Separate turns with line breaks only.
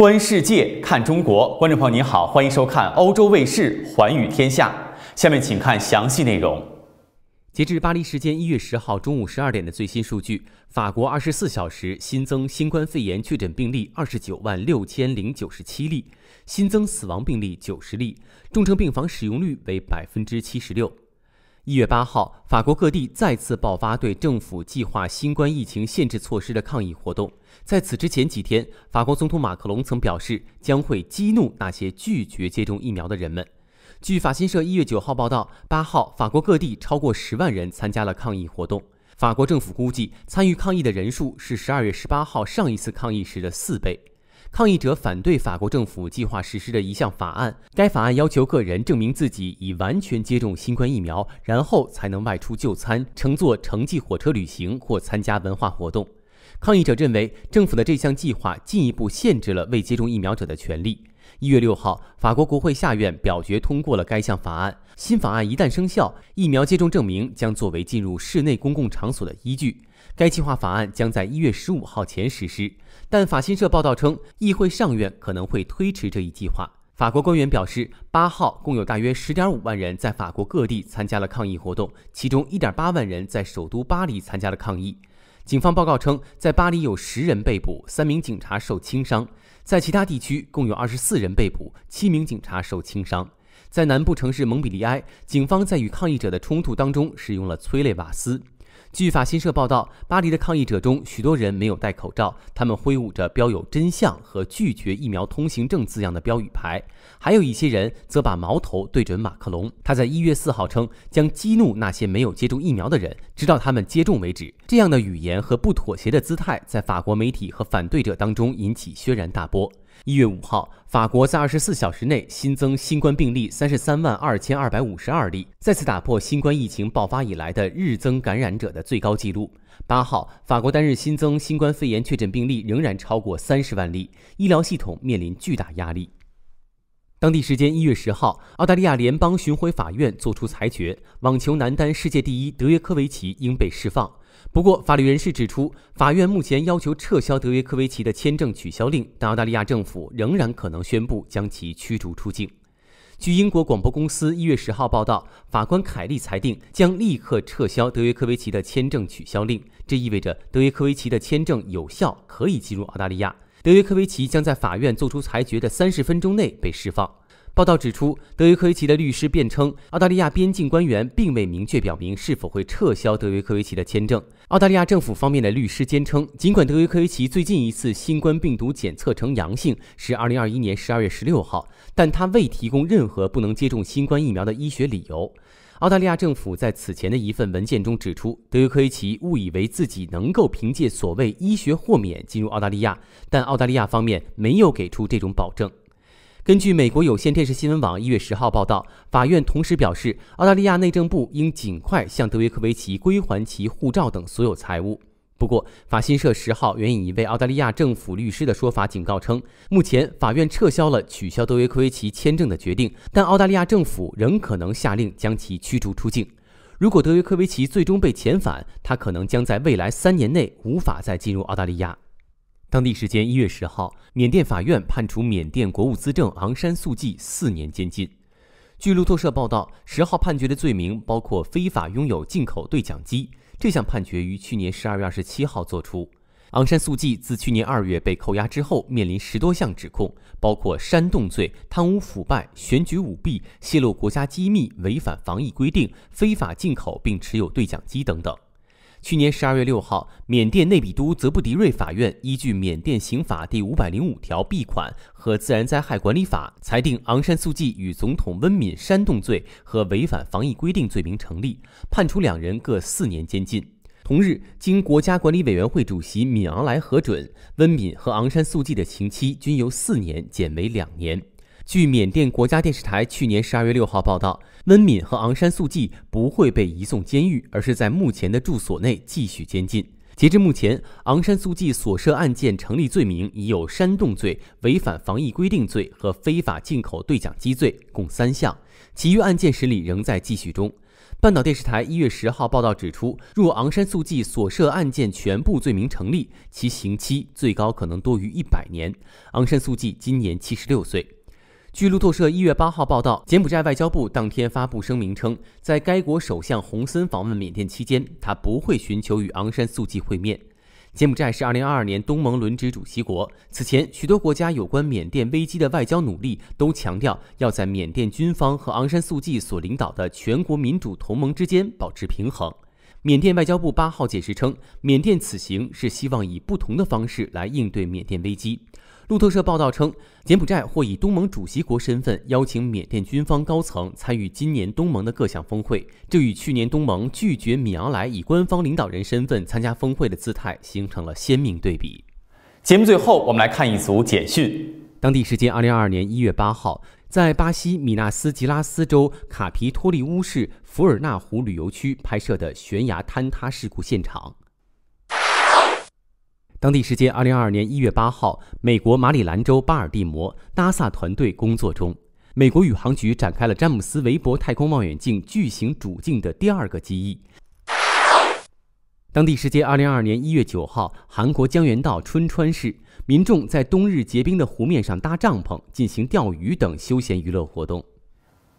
观世界，看中国。观众朋友您好，欢迎收看欧洲卫视《寰宇天下》。下面请看详细内容。截至巴黎时间一月十号中午十二点的最新数据，法国二十四小时新增新冠肺炎确诊病例二十九万六千零九十七例，新增死亡病例九十例，重症病房使用率为百分之七十六。一月八号，法国各地再次爆发对政府计划新冠疫情限制措施的抗议活动。在此之前几天，法国总统马克龙曾表示将会激怒那些拒绝接种疫苗的人们。据法新社一月九号报道，八号法国各地超过十万人参加了抗议活动。法国政府估计，参与抗议的人数是十二月十八号上一次抗议时的四倍。抗议者反对法国政府计划实施的一项法案。该法案要求个人证明自己已完全接种新冠疫苗，然后才能外出就餐、乘坐城际火车旅行或参加文化活动。抗议者认为，政府的这项计划进一步限制了未接种疫苗者的权利。一月六号，法国国会下院表决通过了该项法案。新法案一旦生效，疫苗接种证明将作为进入室内公共场所的依据。该计划法案将在一月十五号前实施，但法新社报道称，议会上院可能会推迟这一计划。法国官员表示，八号共有大约十点五万人在法国各地参加了抗议活动，其中一点八万人在首都巴黎参加了抗议。警方报告称，在巴黎有十人被捕，三名警察受轻伤；在其他地区，共有二十四人被捕，七名警察受轻伤。在南部城市蒙彼利埃，警方在与抗议者的冲突当中使用了催泪瓦斯。据法新社报道，巴黎的抗议者中，许多人没有戴口罩，他们挥舞着标有“真相”和“拒绝疫苗通行证”字样的标语牌，还有一些人则把矛头对准马克龙。他在一月四号称，将激怒那些没有接种疫苗的人，直到他们接种为止。这样的语言和不妥协的姿态，在法国媒体和反对者当中引起轩然大波。一月五号，法国在二十四小时内新增新冠病例三十三万二千二百五十二例，再次打破新冠疫情爆发以来的日增感染者的最高纪录。八号，法国单日新增新冠肺炎确诊病例仍然超过三十万例，医疗系统面临巨大压力。当地时间一月十号，澳大利亚联邦巡回法院作出裁决，网球男单世界第一德约科维奇应被释放。不过，法律人士指出，法院目前要求撤销德约科维奇的签证取消令，但澳大利亚政府仍然可能宣布将其驱逐出境。据英国广播公司一月十号报道，法官凯利裁定将立刻撤销德约科维奇的签证取消令，这意味着德约科维奇的签证有效，可以进入澳大利亚。德约科维奇将在法院作出裁决的三十分钟内被释放。报道指出，德约科维奇的律师辩称，澳大利亚边境官员并未明确表明是否会撤销德约科维奇的签证。澳大利亚政府方面的律师坚称，尽管德约科维奇最近一次新冠病毒检测呈阳性是2021年12月16号，但他未提供任何不能接种新冠疫苗的医学理由。澳大利亚政府在此前的一份文件中指出，德约科维奇误以为自己能够凭借所谓医学豁免进入澳大利亚，但澳大利亚方面没有给出这种保证。根据美国有线电视新闻网一月十号报道，法院同时表示，澳大利亚内政部应尽快向德约科维奇归还其护照等所有财物。不过，法新社十号援引一位澳大利亚政府律师的说法，警告称，目前法院撤销了取消德约科维奇签证的决定，但澳大利亚政府仍可能下令将其驱逐出境。如果德约科维奇最终被遣返，他可能将在未来三年内无法再进入澳大利亚。当地时间一月十号，缅甸法院判处缅甸国务资政昂山素季四年监禁。据路透社报道，十号判决的罪名包括非法拥有进口对讲机。这项判决于去年十二月二十七号作出。昂山素季自去年二月被扣押之后，面临十多项指控，包括煽动罪、贪污腐败、选举舞弊、泄露国家机密、违反防疫规定、非法进口并持有对讲机等等。去年十二月六号，缅甸内比都泽布迪瑞法院依据缅甸刑法第五百零五条 B 款和自然灾害管理法，裁定昂山素季与总统温敏煽动罪和违反防疫规定罪名成立，判处两人各四年监禁。同日，经国家管理委员会主席敏昂莱核准，温敏和昂山素季的刑期均由四年减为两年。据缅甸国家电视台去年十二月六号报道，温敏和昂山素季不会被移送监狱，而是在目前的住所内继续监禁。截至目前，昂山素季所涉案件成立罪名已有煽动罪、违反防疫规定罪和非法进口对讲机罪共三项，其余案件审理仍在继续中。半岛电视台一月十号报道指出，若昂山素季所涉案件全部罪名成立，其刑期最高可能多于一百年。昂山素季今年七十六岁。据路透社一月八号报道，柬埔寨外交部当天发布声明称，在该国首相洪森访问缅甸期间，他不会寻求与昂山素季会面。柬埔寨是二零二二年东盟轮值主席国。此前，许多国家有关缅甸危机的外交努力都强调，要在缅甸军方和昂山素季所领导的全国民主同盟之间保持平衡。缅甸外交部八号解释称，缅甸此行是希望以不同的方式来应对缅甸危机。路透社报道称，柬埔寨或以东盟主席国身份邀请缅甸军方高层参与今年东盟的各项峰会，这与去年东盟拒绝米昂莱以官方领导人身份参加峰会的姿态形成了鲜明对比。节目最后，我们来看一组简讯：当地时间2022年1月8号，在巴西米纳斯吉拉斯州卡皮托利乌市福尔纳湖旅游区拍摄的悬崖坍塌事故现场。当地时间二零二二年一月八号，美国马里兰州巴尔的摩，NASA 团队工作中，美国宇航局展开了詹姆斯韦伯太空望远镜巨型主镜的第二个机翼。当地时间二零二二年一月九号，韩国江原道春川市民众在冬日结冰的湖面上搭帐篷，进行钓鱼等休闲娱乐活动。